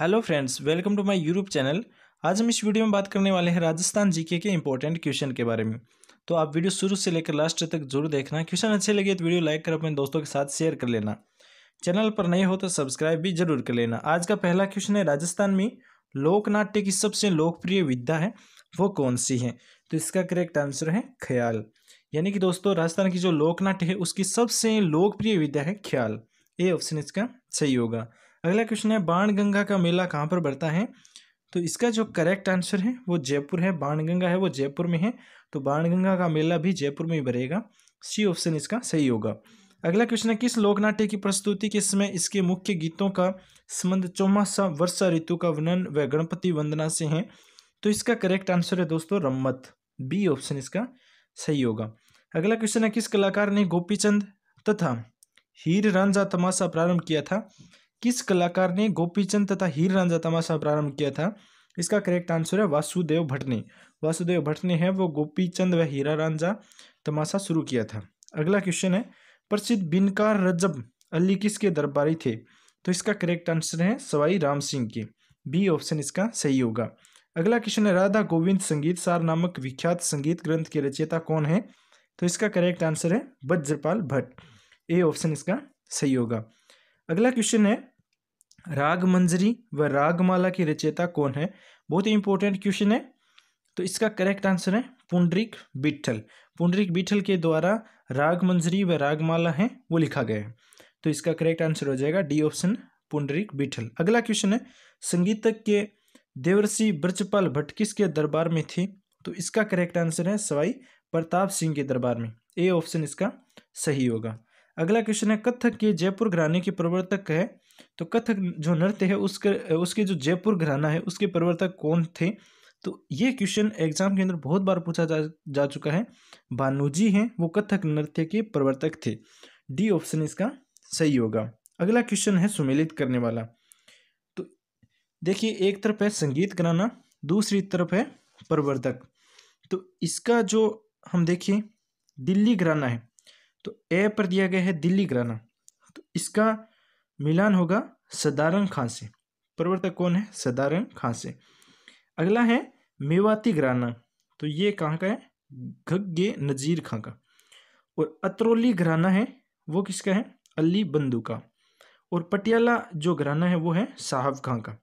hello friends welcome to my YouTube channel आज हम इस वीडियो में बात करने वाले हैं राजस्थान जीके के इंपॉर्टेंट क्वेश्चन के बारे में तो आप वीडियो शुरू से लेकर लास्ट तक जरूर देखना क्वेश्चन अच्छे लगे तो वीडियो लाइक कर अपने दोस्तों के साथ शेयर कर लेना चैनल पर नए हो तो सब्सक्राइब भी जरूर कर लेना आज का पहला क्वेश्चन है राजस्थान में लोकनाट्य की सबसे लोकप्रिय विद्या है वो कौन सी है तो इसका करेक्ट आंसर है ख्याल यानी कि दोस्तों राजस्थान की जो लोकनाट्य है उसकी सबसे लोकप्रिय विद्या है ख्याल ये ऑप्शन इसका सही होगा अगला क्वेश्चन है बाण गंगा का मेला कहाँ पर बढ़ता है तो इसका जो करेक्ट आंसर है वो जयपुर है बाण गंगा है वो जयपुर में है तो बाण गंगा का मेला भी जयपुर में ही भरेगा सी ऑप्शन इसका सही होगा अगला क्वेश्चन है किस लोकनाट्य की प्रस्तुति के समय इसके मुख्य गीतों का संबंध चौमासा वर्षा ऋतु का वर्णन व गणपति वंदना से है तो इसका करेक्ट आंसर है दोस्तों रम्मत बी ऑप्शन इसका सही होगा अगला क्वेश्चन है किस कलाकार ने गोपीचंद तथा हीर रांझा तमाशा प्रारंभ किया था किस कलाकार ने गोपीचंद तथा हीर रांझा तमाशा प्रारंभ किया था इसका करेक्ट आंसर है वासुदेव भट्ट ने वासुदेव भट्ट ने है वो गोपीचंद व हीरा रांझा तमाशा शुरू किया था अगला क्वेश्चन है प्रसिद्ध बिनकार रजब अली किसके दरबारी थे तो इसका करेक्ट आंसर है सवाई राम सिंह के बी ऑप्शन इसका सही होगा अगला क्वेश्चन है राधा गोविंद संगीत सार नामक विख्यात संगीत ग्रंथ के रचयिता कौन है तो इसका करेक्ट आंसर है वज्रपाल भट्ट ए ऑप्शन इसका सही होगा अगला क्वेश्चन है राग मंजरी व रागमाला की रचयिता कौन है बहुत ही इंपॉर्टेंट क्वेश्चन है तो इसका करेक्ट आंसर है पुंडरिक बिठल पुंडरिक बिठल के द्वारा राग मंजरी व रागमाला है वो लिखा गया है तो इसका करेक्ट आंसर हो जाएगा डी ऑप्शन पुंडरिक बिठल अगला क्वेश्चन है संगीतक के देवर्षि ब्रजपाल भट्ट किसके दरबार में थे तो इसका करेक्ट आंसर है सवाई प्रताप सिंह के दरबार में ए ऑप्शन इसका सही होगा अगला क्वेश्चन है कथक के जयपुर घराने के प्रवर्तक है तो कथक जो नृत्य है उसके उसके जो जयपुर घराना है उसके प्रवर्तक कौन थे तो ये क्वेश्चन एग्जाम के अंदर बहुत बार पूछा जा जा चुका है बानुजी हैं वो कथक नृत्य के प्रवर्तक थे डी ऑप्शन इसका सही होगा अगला क्वेश्चन है सुमेलित करने वाला तो देखिए एक तरफ है संगीत घराना दूसरी तरफ है प्रवर्तक तो इसका जो हम देखिए दिल्ली घराना है तो ए पर दिया गया है दिल्ली घराना तो इसका मिलान होगा सदारंग खां से प्रवर्तक कौन है सदारंग खां से अगला है मेवाती घराना तो ये कहाँ का है घग्गे नज़ीर खां का और अतरौली घराना है वो किसका है अली बंदू का और पटियाला जो घराना है वो है साहब खां का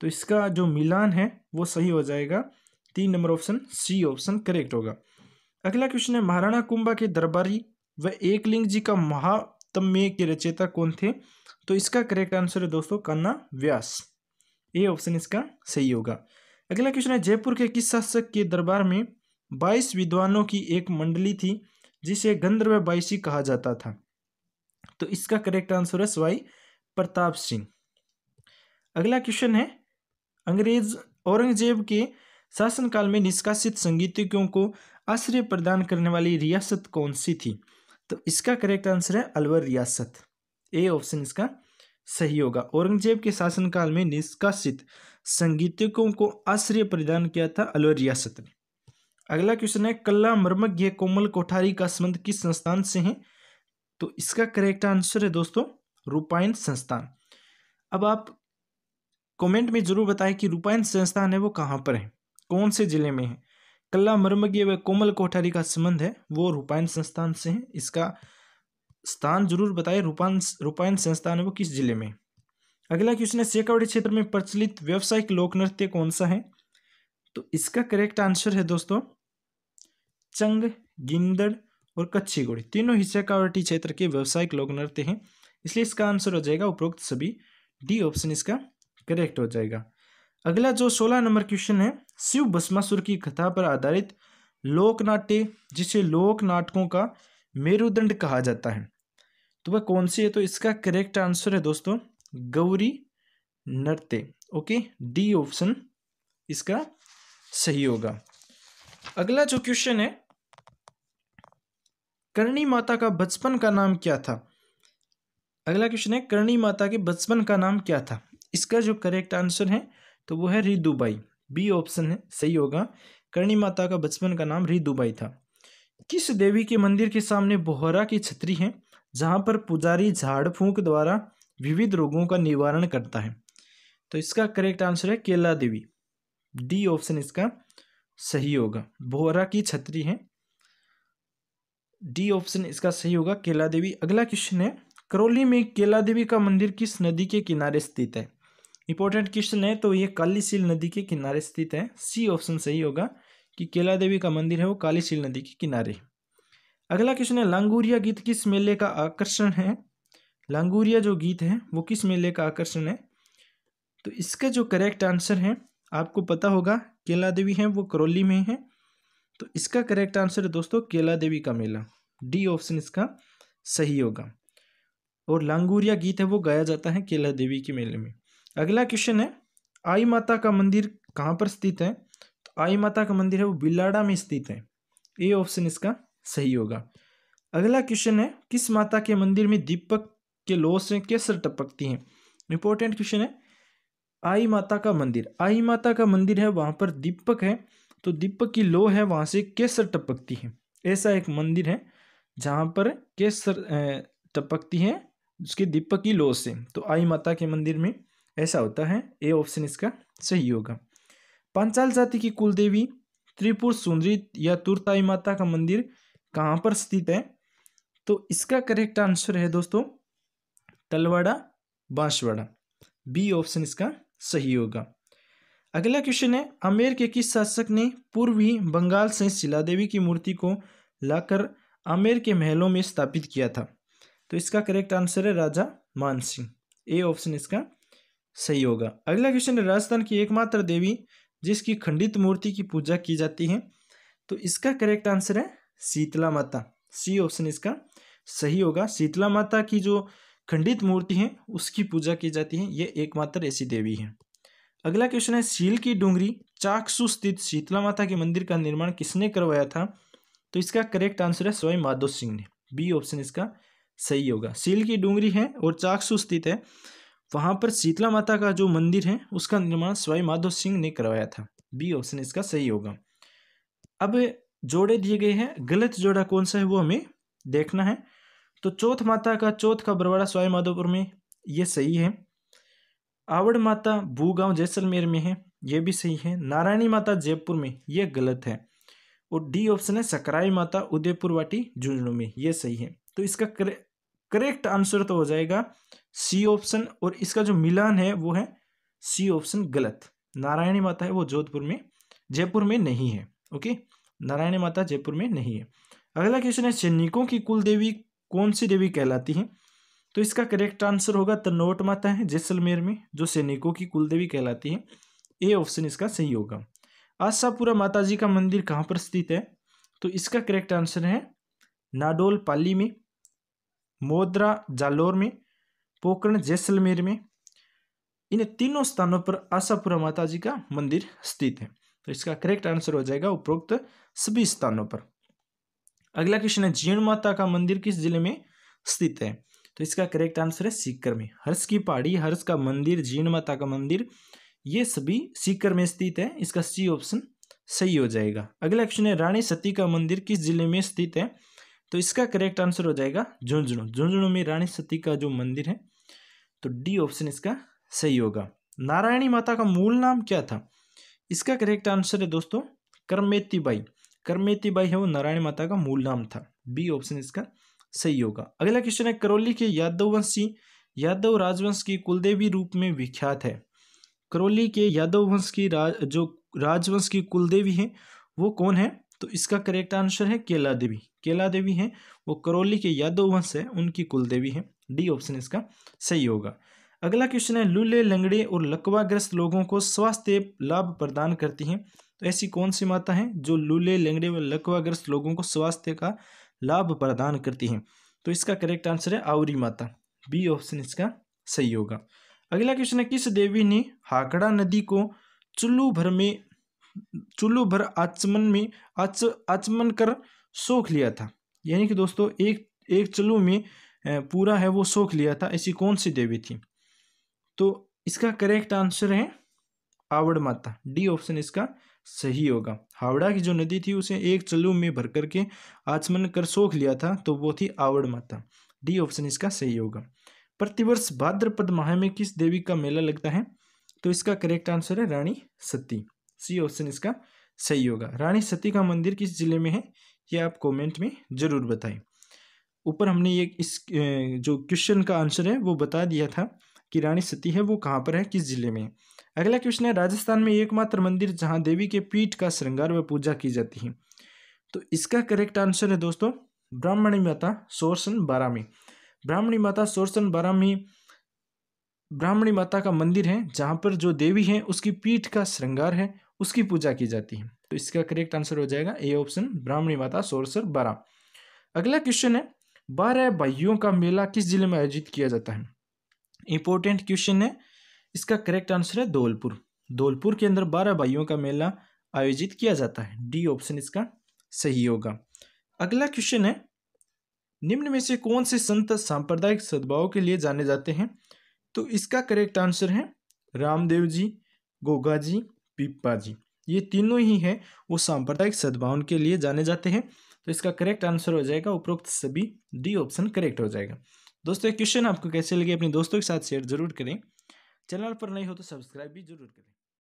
तो इसका जो मिलान है वो सही हो जाएगा तीन number option C option correct होगा अगला क्वेश्चन है महाराणा कुंभा के दरबारी व एकलिंग जी का महातम्य के रचयिता कौन थे तो इसका करेक्ट आंसर है दोस्तों कन्ना व्यास ये ऑप्शन इसका सही होगा अगला क्वेश्चन है जयपुर के किस शासक के दरबार में बाईस विद्वानों की एक मंडली थी जिसे गंधर्व बाईसी कहा जाता था तो इसका करेक्ट आंसर है स्वाई प्रताप सिंह अगला क्वेश्चन है अंग्रेज औरंगजेब के शासनकाल में निष्कासित संगीतज्ञों को आश्रय प्रदान करने वाली रियासत कौन सी थी तो इसका करेक्ट आंसर है अलवर रियासत ए ऑप्शन इसका सही होगा औरंगजेब के शासनकाल में निष्कासित संगीतकों को आश्रय प्रदान किया था अलवर रियासत ने अगला क्वेश्चन है कल्ला मर्मज्ञ कोमल कोठारी का संबंध किस संस्थान से है तो इसका करेक्ट आंसर है दोस्तों रूपायन संस्थान अब आप कमेंट में जरूर बताएं कि रूपायन संस्थान है वो कहाँ पर है कौन से जिले में है कल्ला मर्मज्ञ व कोमल कोठारी का संबंध है वो रूपायन संस्थान से है इसका स्थान जरूर बताएं रूपान रूपायन संस्थान है वो किस जिले में अगला क्वेश्चन है सेकावड़ी क्षेत्र में प्रचलित व्यावसायिक लोक नृत्य कौन सा है तो इसका करेक्ट आंसर है दोस्तों चंग गिंदड़ और कच्ची घोड़ी तीनों ही सेकावटी क्षेत्र के व्यावसायिक लोक नृत्य हैं इसलिए इसका आंसर हो जाएगा उपरोक्त सभी डी ऑप्शन इसका करेक्ट हो जाएगा अगला जो सोलह नंबर क्वेश्चन है शिव भस्मासुर की कथा पर आधारित लोक नाट्य जिसे लोक नाटकों का मेरुदंड कहा जाता है तो वह कौन सी है तो इसका करेक्ट आंसर है दोस्तों Gauri Narte okay D option इसका सही होगा अगला जो क्वेश्चन है करणी माता का बचपन का नाम क्या था अगला क्वेश्चन है करणी माता के बचपन का नाम क्या था इसका जो करेक्ट आंसर है तो वो है रिदुबाई बी ऑप्शन है सही होगा करणी माता का बचपन का नाम रिदुबाई था किस देवी के मंदिर के सामने बोहरा की छतरी है जहाँ पर पुजारी झाड़ फूंक द्वारा विविध रोगों का निवारण करता है तो इसका करेक्ट आंसर है केला देवी डी ऑप्शन इसका सही होगा भोरा की छतरी है डी ऑप्शन इसका सही होगा केला देवी अगला क्वेश्चन है करौली में केला देवी का मंदिर किस नदी के किनारे स्थित है इंपॉर्टेंट क्वेश्चन है तो ये कालीशील नदी के किनारे स्थित है सी ऑप्शन सही होगा कि केला देवी का मंदिर है वो कालीशील नदी के किनारे अगला क्वेश्चन है लांगूरिया गीत किस मेले का आकर्षण है लांगूरिया जो गीत है वो किस मेले का आकर्षण है तो इसका जो करेक्ट आंसर है आपको पता होगा केला देवी है वो करौली में है तो इसका करेक्ट आंसर है दोस्तों केला देवी का मेला डी ऑप्शन इसका सही होगा और लांगूरिया गीत है वो गाया जाता है केला देवी के मेले में अगला क्वेश्चन है आई माता का मंदिर कहाँ पर स्थित है तो आई माता का मंदिर है वो बिलाड़ा में स्थित है ए ऑप्शन इसका सही होगा अगला क्वेश्चन है किस माता के मंदिर में दीपक के लोह से केसर टपकती हैं इंपॉर्टेंट क्वेश्चन है आई माता का मंदिर आई माता का मंदिर है वहाँ पर दीपक है तो दीपक की लोह है वहाँ से केसर टपकती है ऐसा एक मंदिर है जहाँ पर केसर टपकती है उसके दीपक की लोह से तो आई माता के मंदिर में ऐसा होता है ए ऑप्शन इसका सही होगा पांचाल जाति की कुल देवी त्रिपुर सुंदरी या तुरताई माता का मंदिर कहाँ पर स्थित है तो इसका करेक्ट आंसर है दोस्तों तलवाड़ा बांसवाड़ा बी ऑप्शन इसका सही होगा अगला क्वेश्चन है आमेर के किस शासक ने पूर्वी बंगाल से शिला देवी की मूर्ति को लाकर आमेर के महलों में स्थापित किया था तो इसका करेक्ट आंसर है राजा मान सिंह ए ऑप्शन इसका सही होगा अगला क्वेश्चन है राजस्थान की एकमात्र देवी जिसकी खंडित मूर्ति की पूजा की जाती है तो इसका करेक्ट आंसर है शीतला माता सी ऑप्शन इसका सही होगा शीतला माता की जो खंडित मूर्ति है उसकी पूजा की जाती है ये एकमात्र ऐसी देवी है अगला क्वेश्चन है सील की डूंगरी चाकसू स्थित शीतला माता के मंदिर का निर्माण किसने करवाया था तो इसका करेक्ट आंसर है स्वयं माधव सिंह ने बी ऑप्शन इसका सही होगा सील की डूंगरी है और चाकसू स्थित है वहां पर शीतला माता का जो मंदिर है उसका निर्माण स्वयं माधव सिंह ने करवाया था बी ऑप्शन इसका सही होगा अब जोड़े दिए गए हैं गलत जोड़ा कौन सा है वो हमें देखना है तो चौथ माता का चौथ का बरवाड़ा स्वाई माधोपुर में ये सही है आवड़ माता भूगांव जैसलमेर में है ये भी सही है नारायणी माता जयपुर में ये गलत है और डी ऑप्शन है सकराई माता उदयपुर वाटी झुंझुनू में ये सही है तो इसका करे, करेक्ट आंसर तो हो जाएगा सी ऑप्शन और इसका जो मिलान है वो है सी ऑप्शन गलत नारायणी माता है वो जोधपुर में जयपुर में नहीं है ओके नारायणी माता जयपुर में नहीं है अगला क्वेश्चन है सैनिकों की कुल देवी कौन सी देवी कहलाती है तो इसका करेक्ट आंसर होगा तनोट माता है जैसलमेर में जो सैनिकों की कुल देवी कहलाती है ए ऑप्शन इसका सही होगा आशापुरा माता जी का मंदिर कहाँ पर स्थित है तो इसका करेक्ट आंसर है नाडोल पाली में मोद्रा जालोर में पोकरण जैसलमेर में इन तीनों स्थानों पर आशापुरा माता जी का मंदिर स्थित है तो इसका करेक्ट आंसर हो जाएगा उपरोक्त सभी स्थानों पर अगला क्वेश्चन है जीर्ण माता का मंदिर किस जिले में स्थित है तो इसका करेक्ट आंसर है सीकर में हर्ष की पहाड़ी हर्ष का मंदिर जीर्ण माता का मंदिर ये सभी सीकर में स्थित है इसका सी ऑप्शन सही हो जाएगा अगला क्वेश्चन है रानी सती का मंदिर किस जिले में स्थित है तो इसका करेक्ट आंसर हो जाएगा झुंझुनू झुंझुनू में रानी सती का जो मंदिर है तो डी ऑप्शन इसका सही होगा नारायणी माता का मूल नाम क्या था इसका करेक्ट आंसर है दोस्तों करमेती बाई करमेती बाई है वो नारायण माता का मूल नाम था बी ऑप्शन इसका सही होगा अगला क्वेश्चन है करौली के यादव वंशी यादव राजवंश की कुलदेवी रूप में विख्यात है करौली के यादव वंश की राज जो राजवंश की कुलदेवी है वो कौन है तो इसका करेक्ट आंसर है केला देवी केला देवी है वो करौली के यादव वंश है उनकी कुलदेवी है डी ऑप्शन इसका सही होगा अगला क्वेश्चन है लूले लंगड़े और लकवाग्रस्त लोगों को स्वास्थ्य लाभ प्रदान करती हैं तो ऐसी कौन सी माता हैं जो लूले लंगड़े व लकवाग्रस्त लोगों को स्वास्थ्य का लाभ प्रदान करती हैं तो इसका करेक्ट आंसर है आवरी माता बी ऑप्शन इसका सही होगा अगला क्वेश्चन है किस देवी ने हाकड़ा नदी को चुल्लू भर में चुल्लू भर आचमन में आच आचमन कर सोख लिया था यानी कि दोस्तों एक एक चुल्लू में पूरा है वो सोख लिया था ऐसी कौन सी देवी थी तो इसका करेक्ट आंसर है आवड़ माता डी ऑप्शन इसका सही होगा हावड़ा की जो नदी थी उसे एक चलू में भर करके आचमन कर सोख लिया था तो वो थी आवड़ माता डी ऑप्शन इसका सही होगा प्रतिवर्ष भाद्रपद माह में किस देवी का मेला लगता है तो इसका करेक्ट आंसर है रानी सती सी ऑप्शन इसका सही होगा रानी सती का मंदिर किस जिले में है ये आप कमेंट में ज़रूर बताएं ऊपर हमने ये इस जो क्वेश्चन का आंसर है वो बता दिया था की रानी सती है वो कहाँ पर है किस जिले में अगला क्वेश्चन है राजस्थान में एकमात्र मंदिर जहाँ देवी के पीठ का श्रृंगार व पूजा की जाती है तो इसका करेक्ट आंसर है दोस्तों ब्राह्मणी माता सोरसन बारामी ब्राह्मणी माता सोरसन बारामी ब्राह्मणी माता का मंदिर है जहाँ पर जो देवी है उसकी पीठ का श्रृंगार है उसकी पूजा की जाती है तो इसका करेक्ट आंसर हो जाएगा ए ऑप्शन ब्राह्मणी माता सोरसर बारह अगला क्वेश्चन है बारह भाइयों का मेला किस जिले में आयोजित किया जाता है इंपॉर्टेंट क्वेश्चन है इसका करेक्ट आंसर है धौलपुर धौलपुर के अंदर बारह भाइयों का मेला आयोजित किया जाता है डी ऑप्शन इसका सही होगा अगला क्वेश्चन है निम्न में से कौन से संत सांप्रदायिक सद्भाव के लिए जाने जाते हैं तो इसका करेक्ट आंसर है रामदेव जी गोगा जी पिप्पा जी ये तीनों ही हैं वो सांप्रदायिक सद्भाव के लिए जाने जाते हैं तो इसका करेक्ट आंसर हो जाएगा उपरोक्त सभी डी ऑप्शन करेक्ट हो जाएगा दोस्तों क्वेश्चन आपको कैसे लगे अपने दोस्तों के साथ शेयर जरूर करें चैनल पर नहीं हो तो सब्सक्राइब भी जरूर करें